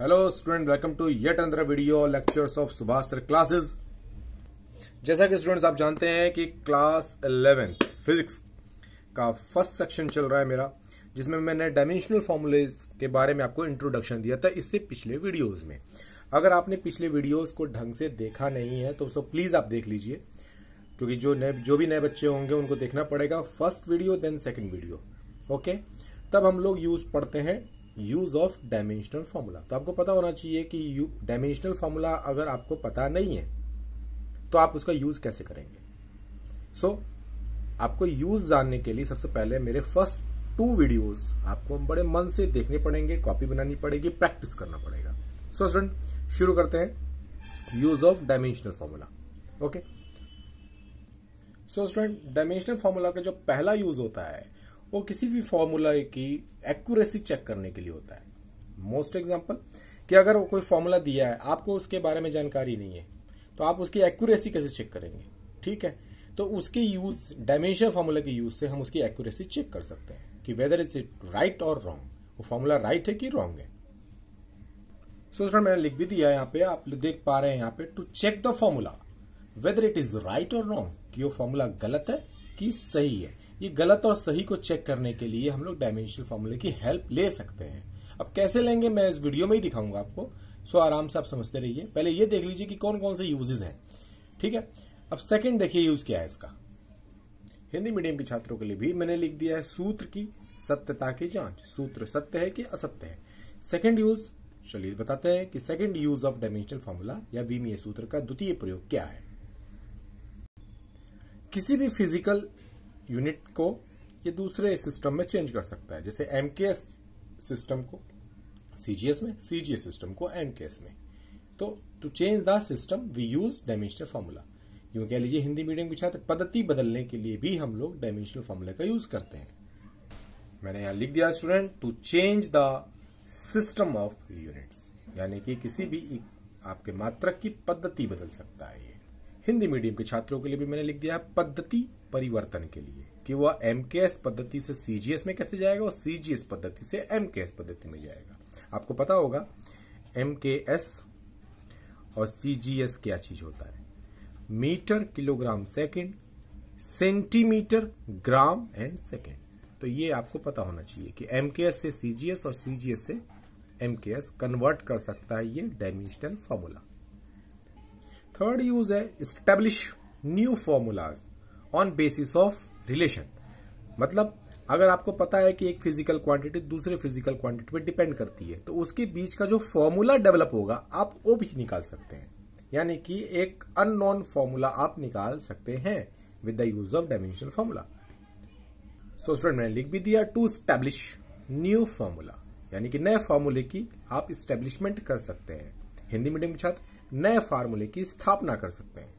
Hello student welcome to येट अंदर video lectures of Subhash sir classes जैसा कि स्टूडेंट्स आप जानते हैं कि क्लास इलेवेंथ फिजिक्स का फर्स्ट सेक्शन चल रहा है मेरा जिसमें मैंने डायमेंशनल फॉर्मूलेज के बारे में आपको इंट्रोडक्शन दिया था इससे पिछले वीडियोज में अगर आपने पिछले वीडियोज को ढंग से देखा नहीं है तो सो प्लीज आप देख लीजिए क्योंकि जो नए जो भी नए बच्चे होंगे उनको देखना पड़ेगा first video then second video okay तब हम लोग यूज पढ़ते हैं यूज ऑफ डायमेंशनल फॉर्मूला तो आपको पता होना चाहिए कि डायमेंशनल फॉर्मूला अगर आपको पता नहीं है तो आप उसका यूज कैसे करेंगे सो so, आपको यूज जानने के लिए सबसे पहले मेरे फर्स्ट टू वीडियोस आपको बड़े मन से देखने पड़ेंगे कॉपी बनानी पड़ेगी प्रैक्टिस करना पड़ेगा सो so, स्टूडेंट शुरू करते हैं use of dimensional formula okay so student dimensional formula का जो पहला यूज होता है वो किसी भी फॉर्मूला की एक्यूरेसी चेक करने के लिए होता है मोस्ट एग्जाम्पल कि अगर वो कोई फॉर्मूला दिया है आपको उसके बारे में जानकारी नहीं है तो आप उसकी एक्यूरेसी कैसे चेक करेंगे ठीक है तो उसके यूज डायमेंशन फॉर्मूला के यूज से हम उसकी एक्यूरेसी चेक कर सकते हैं कि वेदर इज इट राइट और रॉन्ग वो फॉर्मूला राइट है कि रॉन्ग है सो so, मैंने लिख भी दिया यहाँ पे आप देख पा रहे हैं यहाँ पे to check the formula whether it is right और रॉन्ग कि वो फॉर्मूला गलत है कि सही है ये गलत और सही को चेक करने के लिए हम लोग डायमेंशनल फॉर्मूले की हेल्प ले सकते हैं अब कैसे लेंगे मैं इस वीडियो में ही दिखाऊंगा आपको सो आराम से आप समझते रहिए पहले ये देख लीजिए कि कौन कौन से यूजेज हैं ठीक है अब सेकंड देखिए यूज क्या है इसका हिंदी मीडियम के छात्रों के लिए भी मैंने लिख दिया है सूत्र की सत्यता की जांच सूत्र सत्य है कि असत्य है सेकंड यूज चलिए बताते हैं कि second use of dimensional formula या बीमीय सूत्र का द्वितीय प्रयोग क्या है किसी भी फिजिकल यूनिट को ये दूसरे सिस्टम में चेंज कर सकता है जैसे एमकेएस सिस्टम को सीजीएस में सीजीएस सिस्टम को एमकेएस में तो to change the system we use dimensional formula यूं कह लीजिए हिंदी मीडियम की छात्र पद्धति बदलने के लिए भी हम लोग डायमेंशनल फॉर्मूले का यूज करते हैं मैंने यहां लिख दिया student to change the system of units यानी कि किसी भी आपके मात्रक की पद्धति बदल सकता है ये हिंदी मीडियम के छात्रों के लिए भी मैंने लिख दिया है पद्धति परिवर्तन के लिए कि वह एमकेएस पद्धति से सीजीएस में कैसे जाएगा और सीजीएस पद्धति से एमकेएस पद्धति में जाएगा आपको पता होगा एमकेएस और सीजीएस क्या चीज होता है metre kilogram second centimetre gram and second तो ये आपको पता होना चाहिए कि एमकेएस से सीजीएस और सीजीएस से एमकेएस कन्वर्ट कर सकता है ये डायमेंशनल फॉर्मूला थर्ड यूज है establish new formulas on basis of relation मतलब अगर आपको पता है कि एक फिजिकल क्वांटिटी दूसरे फिजिकल क्वांटिटी पर डिपेंड करती है तो उसके बीच का जो फॉर्मूला डेवलप होगा आप वो भी निकाल सकते हैं यानी कि एक अननोन फॉर्मूला आप निकाल सकते हैं with the use of dimensional formula so student मैंने लिख भी दिया टू स्टैब्लिश न्यू फॉर्मूला यानी कि नए फॉर्मूले की आप स्टैब्लिशमेंट कर सकते हैं हिंदी मीडियम छात्र नए फार्मूले की स्थापना कर सकते हैं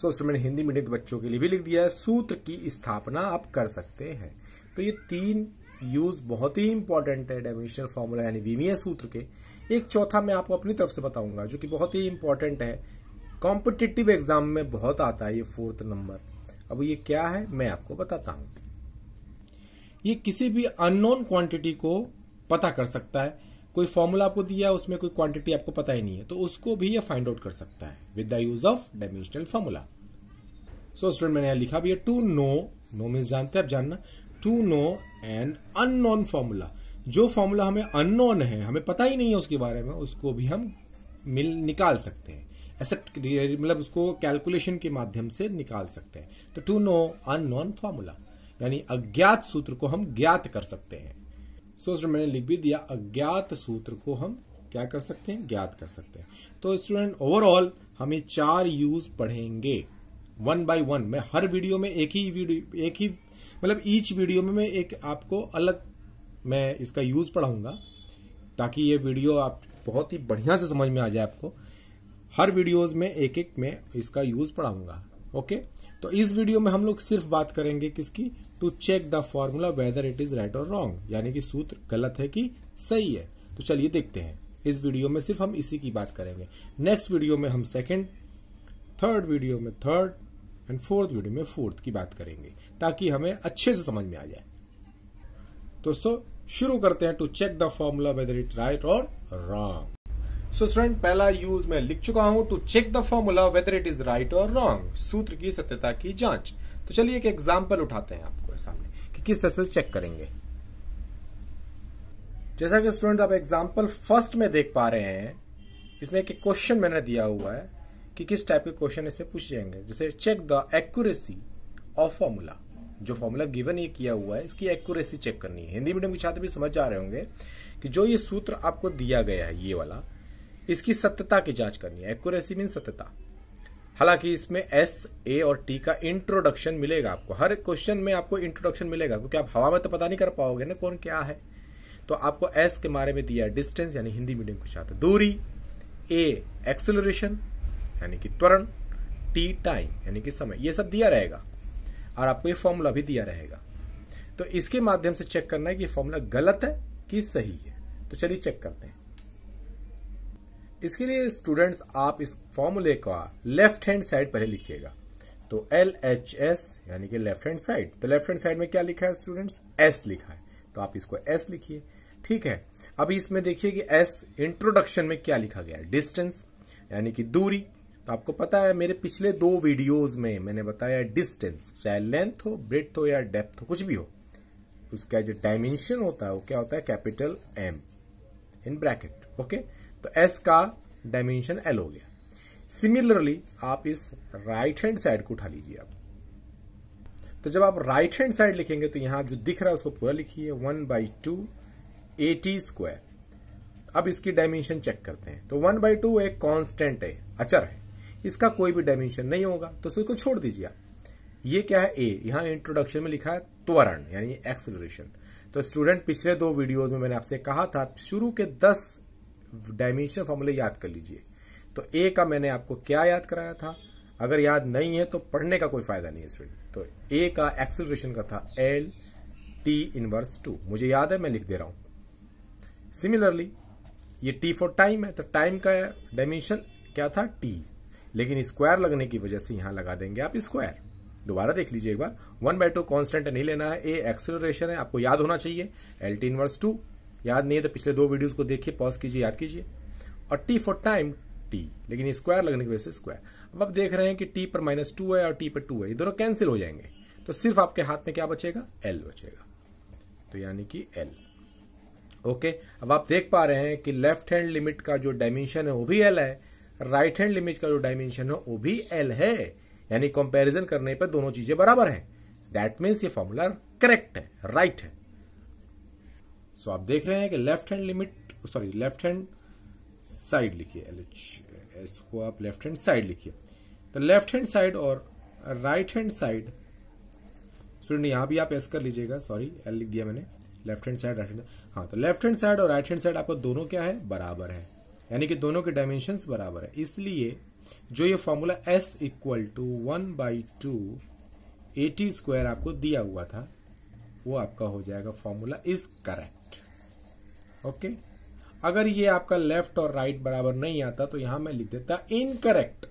so so, student Hindi medium के बच्चों के लिए भी लिख दिया है सूत्र की स्थापना आप कर सकते हैं तो ये तीन यूज बहुत ही इंपॉर्टेंट है डायमेंशनल फार्मूला यानी विमीय सूत्र के एक चौथा मैं आपको अपनी तरफ से बताऊंगा जो कि बहुत ही इंपॉर्टेंट है कॉम्पिटिटिव एग्जाम में बहुत आता है ये फोर्थ नंबर अब ये क्या है मैं आपको बताता हूं ये किसी भी अननोन क्वांटिटी को पता कर सकता है कोई फॉर्मूला आपको दिया उसमें कोई क्वांटिटी आपको पता ही नहीं है तो उसको भी ये फाइंड आउट कर सकता है with the use of dimensional formula so student मैंने लिखा भी है टू नो नो मीन जानते हैं आप जानना to know and unknown formula जो फॉर्मूला हमें अननोन है हमें पता ही नहीं है उसके बारे में उसको भी हम मिल निकाल सकते हैं एक्सेप्ट मतलब उसको कैलकुलेशन के माध्यम से निकाल सकते हैं तो टू नो अननोन फॉर्मूला यानी अज्ञात सूत्र को हम ज्ञात कर सकते हैं सो मैंने लिख भी दिया अज्ञात सूत्र को हम क्या कर सकते हैं ज्ञात कर सकते हैं तो स्टूडेंट ओवरऑल हम चार यूज पढ़ेंगे वन बाय वन मैं हर वीडियो में एक ही वीडियो एक ही मतलब ईच वीडियो में मैं एक आपको अलग मैं इसका यूज पढ़ाऊंगा ताकि ये वीडियो आप बहुत ही बढ़िया से समझ में आ जाए आपको हर वीडियोज में एक एक में इसका यूज पढ़ाऊंगा ओके तो इस वीडियो में हम लोग सिर्फ बात करेंगे किसकी to check the formula whether it is right और रॉन्ग यानी कि सूत्र गलत है कि सही है तो चलिए देखते हैं इस वीडियो में सिर्फ हम इसी की बात करेंगे नेक्स्ट वीडियो में हम सेकेंड थर्ड वीडियो में थर्ड एंड फोर्थ वीडियो में फोर्थ की बात करेंगे ताकि हमें अच्छे से समझ में आ जाए दोस्तों शुरू करते हैं to check the formula whether it right और रॉन्ग सो स्टूडेंट पहला यूज मैं लिख चुका हूं to check the formula whether it is right और रॉन्ग सूत्र की सत्यता की जांच तो चलिए एक एग्जाम्पल उठाते हैं आपको सामने कि किस तरह से चेक करेंगे जैसा कि स्टूडेंट आप एग्जाम्पल फर्स्ट में देख पा रहे हैं इसमें एक क्वेश्चन मैंने दिया हुआ है कि किस टाइप के क्वेश्चन इसमें पूछे जाएंगे जैसे check the accuracy of formula जो फॉर्मूला गिवन ये किया हुआ है इसकी एक्यूरेसी चेक करनी है हिंदी मीडियम के छात्र भी समझ जा रहे होंगे कि जो ये सूत्र आपको दिया गया है ये वाला इसकी सत्यता की जांच करनी है एक्यूरेसी मीन सत्यता हालांकि इसमें एस ए और टी का इंट्रोडक्शन मिलेगा आपको हर क्वेश्चन में आपको इंट्रोडक्शन मिलेगा क्योंकि आप हवा में तो पता नहीं कर पाओगे ना कौन क्या है तो आपको एस के बारे में दिया है डिस्टेंस यानी हिंदी मीडियम के साथ दूरी ए एक्सेलरेशन यानी कि त्वरण टी टाइम यानी कि समय ये सब दिया रहेगा और आपको ये फॉर्मूला भी दिया रहेगा तो इसके माध्यम से चेक करना है कि फॉर्मूला गलत है कि सही है तो चलिए चेक करते हैं इसके लिए स्टूडेंट्स आप इस फॉर्मूले का लेफ्ट हैंड साइड पहले लिखिएगा तो एल एच एस यानी कि लेफ्ट हैंड साइड तो लेफ्ट हैंड साइड में क्या लिखा है स्टूडेंट्स एस लिखा है तो आप इसको एस लिखिए ठीक है अब इसमें देखिए कि एस इंट्रोडक्शन में क्या लिखा गया है डिस्टेंस यानी कि दूरी तो आपको पता है मेरे पिछले दो वीडियोस में मैंने बताया डिस्टेंस चाहे लेंथ हो ब्रेथ हो या डेप्थ हो कुछ भी हो उसका जो डायमेंशन होता है वो क्या होता है capital M in bracket okay तो एस का डायमेंशन एल हो गया सिमिलरली आप इस राइट हैंड साइड को उठा लीजिए आप तो जब आप राइट हैंड साइड लिखेंगे तो यहां जो दिख रहा है उसको पूरा लिखिए one by two A T square अब इसकी डायमेंशन चेक करते हैं तो वन बाई टू एक कॉन्स्टेंट है अचर है इसका कोई भी डायमेंशन नहीं होगा तो इसको छोड़ दीजिए आप ये क्या है ए यहां इंट्रोडक्शन में लिखा है त्वरण यानी एक्सलोरेशन तो स्टूडेंट पिछले दो वीडियोस में मैंने आपसे कहा था शुरू के दस डायमेंशन फॉर्मूले याद कर लीजिए तो ए का मैंने आपको क्या याद कराया था अगर याद नहीं है तो पढ़ने का कोई फायदा नहीं है स्टूडेंट तो ए का एक्सेलरेशन का था एल टी इनवर्स टू मुझे याद है मैं लिख दे रहा हूं सिमिलरली ये टी फॉर टाइम है तो टाइम का डायमेंशन क्या था टी लेकिन स्क्वायर लगने की वजह से यहां लगा देंगे आप स्क्वायर दोबारा देख लीजिए एक बार वन बाय टू कॉन्स्टेंट नहीं लेना है ए एक्सेलरेशन है आपको याद होना चाहिए एल टी इनवर्स टू याद नहीं है तो पिछले दो वीडियोज को देखिए पॉज कीजिए याद कीजिए और टी फॉर टाइम टी लेकिन स्क्वायर लगने की वजह से स्क्वायर अब आप देख रहे हैं कि टी पर माइनस टू है और टी पर टू है ये दोनों कैंसिल हो जाएंगे तो सिर्फ आपके हाथ में क्या बचेगा एल बचेगा तो यानी कि एल ओके अब आप देख पा रहे हैं कि लेफ्ट हैंड लिमिट का जो डायमेंशन है वो भी एल है राइट हैंड लिमिट का जो डायमेंशन है वो भी एल है यानी कंपेरिजन करने पर दोनों चीजें बराबर है दैट मीन्स ये फॉर्मूला करेक्ट है राइट right है सो आप देख रहे हैं कि left hand limit sorry left hand side लिखिए एल एच एस को आप लेफ्ट हैंड साइड लिखिए तो लेफ्ट हैंड साइड और राइट हैंड साइड स्टूडेंट यहां भी आप एस कर लीजिएगा सॉरी एल लिख दिया मैंने left hand side right hand हाँ तो लेफ्ट हैंड साइड और राइट हैंड साइड आपको दोनों क्या है बराबर है यानी कि दोनों के डायमेंशन बराबर है इसलिए जो ये formula S equal to one by two A T square आपको दिया हुआ था वो आपका हो जाएगा फॉर्मूला इज करेक्ट ओके अगर ये आपका लेफ्ट और राइट बराबर नहीं आता तो यहां मैं लिख देता इनकरेक्ट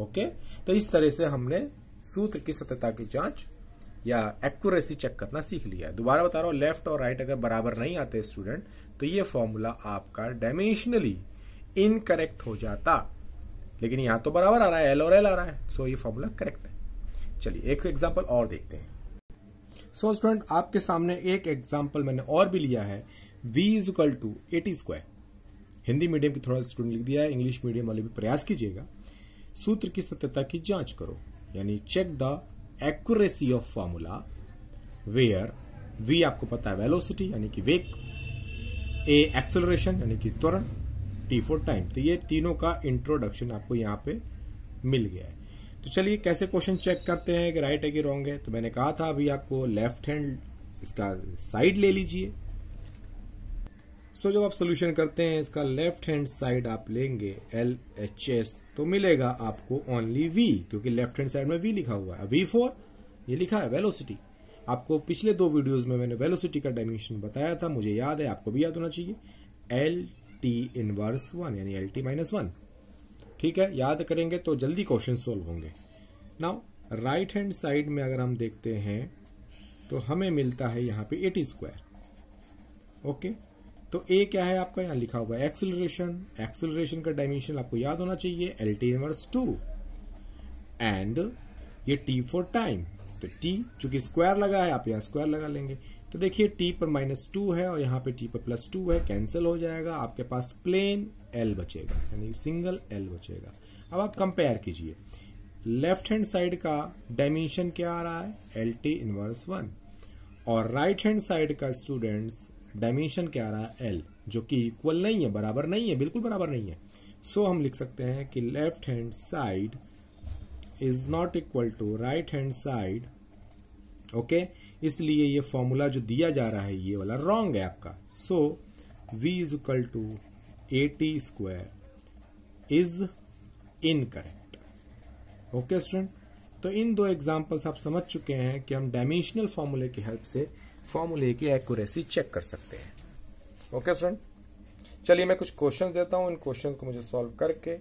ओके तो इस तरह से हमने सूत्र की सत्यता की जांच या एक्यूरेसी चेक करना सीख लिया है दोबारा बता रहा हूं लेफ्ट और राइट अगर बराबर नहीं आते स्टूडेंट तो ये फॉर्मूला आपका डायमेंशनली इनकरेक्ट हो जाता लेकिन यहां तो बराबर आ रहा है एल और एल आ रहा है सो ये फॉर्मूला करेक्ट है चलिए एक एग्जाम्पल और देखते हैं सो so स्टूडेंट आपके सामने एक एग्जाम्पल मैंने और भी लिया है v is equal to A T square Hindi medium की थोड़ा स्टूडेंट लिख दिया है इंग्लिश मीडियम वाले भी प्रयास कीजिएगा सूत्र की सत्यता की जांच करो यानी check the accuracy of formula where V आपको पता है वेलोसिटी यानी कि वेग ए एक्सेलरेशन यानी कि त्वरण टी फोर टाइम तो ये तीनों का इंट्रोडक्शन आपको यहाँ पे मिल गया है तो चलिए कैसे क्वेश्चन चेक करते हैं कि राइट है कि रॉन्ग है तो मैंने कहा था अभी आपको लेफ्ट हैंड इसका साइड ले लीजिए सो so, जब आप सोल्यूशन करते हैं इसका लेफ्ट हैंड साइड आप लेंगे एल एच एस तो मिलेगा आपको ओनली वी क्योंकि लेफ्ट हैंड साइड में वी लिखा हुआ है वी फोर ये लिखा है वेलोसिटी आपको पिछले दो वीडियोस में मैंने वेलोसिटी का डायमेंशन बताया था मुझे याद है आपको भी याद होना चाहिए एल टी इनवर्स वन यानी एल टी माइनस वन ठीक है याद करेंगे तो जल्दी क्वेश्चन सोल्व होंगे नाउ राइट हैंड साइड में अगर हम देखते हैं तो हमें मिलता है यहाँ पे एटी स्क्वायर ओके okay? तो ए क्या है आपका यहाँ लिखा हुआ है एक्सिलेशन का डायमेंशन आपको याद होना चाहिए L T inverse two and ये टी फॉर टाइम तो टी चूंकि स्क्वायर लगा है आप यहां स्क्वायर लगा लेंगे तो देखिए टी पर माइनस टू है और यहाँ पे टी पर प्लस टू है कैंसिल हो जाएगा आपके पास प्लेन एल बचेगा यानी सिंगल एल बचेगा अब आप कंपेयर कीजिए लेफ्ट हैंड साइड का डायमेंशन क्या आ रहा है एल टी इनवर्स वन और राइट हैंड साइड का स्टूडेंट्स डायमेंशन क्या आ रहा है एल जो कि इक्वल नहीं है बराबर नहीं है बिल्कुल बराबर नहीं है सो so, हम लिख सकते हैं कि left hand side is not equal to right hand side okay इसलिए ये फॉर्मूला जो दिया जा रहा है ये वाला रॉन्ग है आपका so V is equal to A T square is incorrect okay student तो इन दो एग्जाम्पल्स आप समझ चुके हैं कि हम डायमेंशनल फॉर्मूले की हेल्प से फॉर्मूले की एक्यूरेसी चेक कर सकते हैं ओके स्टूडेंट चलिए मैं कुछ क्वेश्चन देता हूँ इन क्वेश्चन को मुझे सॉल्व करके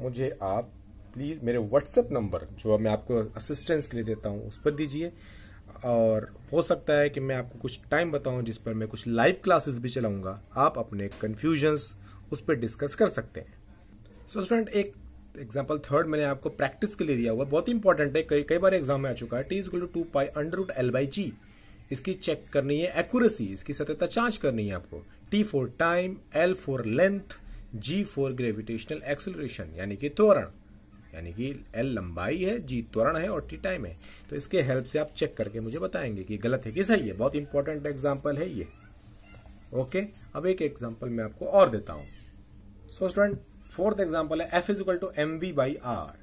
मुझे आप प्लीज़ मेरे व्हाट्सएप नंबर जो मैं आपको असिस्टेंस के लिए देता हूँ उस पर दीजिए और हो सकता है कि मैं आपको कुछ टाइम बताऊं जिस पर मैं कुछ लाइव क्लासेस भी चलाऊंगा आप अपने कन्फ्यूजन्स उस पर डिस्कस कर सकते हैं सो so, स्टूडेंट एक एग्जाम्पल थर्ड मैंने आपको प्रैक्टिस के लिए दिया हुआ बहुत इंपॉर्टेंट है कई कई बार एग्जाम में आ चुका है T is two pi under root L by G इसकी चेक करनी है एक्यूरेसी इसकी सत्यता जांच करनी है आपको T for time L for length G for gravitational acceleration यानी कि त्वरण यानी कि एल लंबाई है जी त्वरण है और टी टाइम है तो इसके हेल्प से आप चेक करके मुझे बताएंगे कि गलत है कि सही है बहुत इंपॉर्टेंट एग्जाम्पल है ये ओके अब एक एग्जाम्पल मैं आपको और देता हूं सो स्टूडेंट फोर्थ एग्जाम्पल है F equal to M V by R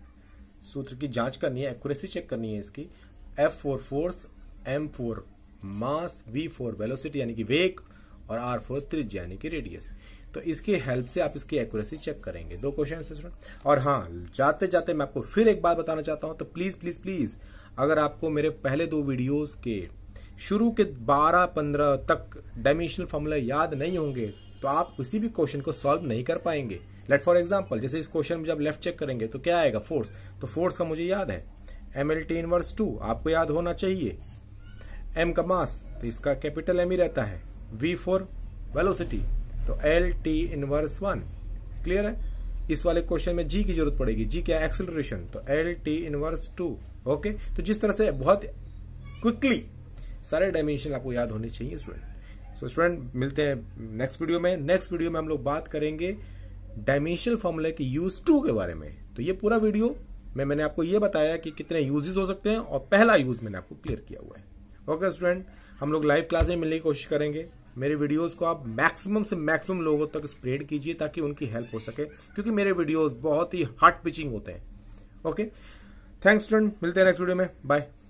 सूत्र की जांच करनी है एक्यूरेसी चेक करनी है इसकी F for force M for mass V for velocity यानी कि वेग और आर फॉर त्रिज यानी कि रेडियस तो इसकी हेल्प से आप इसकी एक्यूरेसी चेक करेंगे दो क्वेश्चन स्टूडेंट और हाँ जाते जाते मैं आपको फिर एक बात बताना चाहता हूं तो प्लीज प्लीज प्लीज अगर आपको मेरे पहले दो वीडियोस के शुरू के 12-15 तक डायमेंशनल फॉर्मूला याद नहीं होंगे तो आप किसी भी क्वेश्चन को सॉल्व नहीं कर पाएंगे लेट फॉर एग्जाम्पल जैसे इस क्वेश्चन में जब लेफ्ट चेक करेंगे तो क्या आएगा फोर्स तो फोर्स का मुझे याद है M L T inverse two आपको याद होना चाहिए एम का मास तो इसका कैपिटल एम ही रहता है वी फॉर वेलोसिटी तो L T inverse one clear है इस वाले क्वेश्चन में जी की जरूरत पड़ेगी जी क्या एक्सिलेशन तो L T inverse two okay तो जिस तरह से बहुत क्विकली सारे डायमेंशन आपको याद होने चाहिए स्टूडेंट सो स्टूडेंट मिलते हैं नेक्स्ट वीडियो में नेक्स्ट वीडियो में हम लोग बात करेंगे डायमेंशनल फॉर्मूले के यूज टू के बारे में तो ये पूरा वीडियो में मैंने आपको ये बताया कि कितने यूजेस हो सकते हैं और पहला यूज मैंने आपको क्लियर किया हुआ है ओके स्टूडेंट हम लोग लाइव क्लास में मिलने की कोशिश करेंगे मेरे वीडियोस को आप मैक्सिमम से मैक्सिमम लोगों तक स्प्रेड कीजिए ताकि उनकी हेल्प हो सके क्योंकि मेरे वीडियोस बहुत ही हार्ट पिचिंग होते हैं ओके थैंक्स स्टूडेंट मिलते हैं नेक्स्ट वीडियो में बाय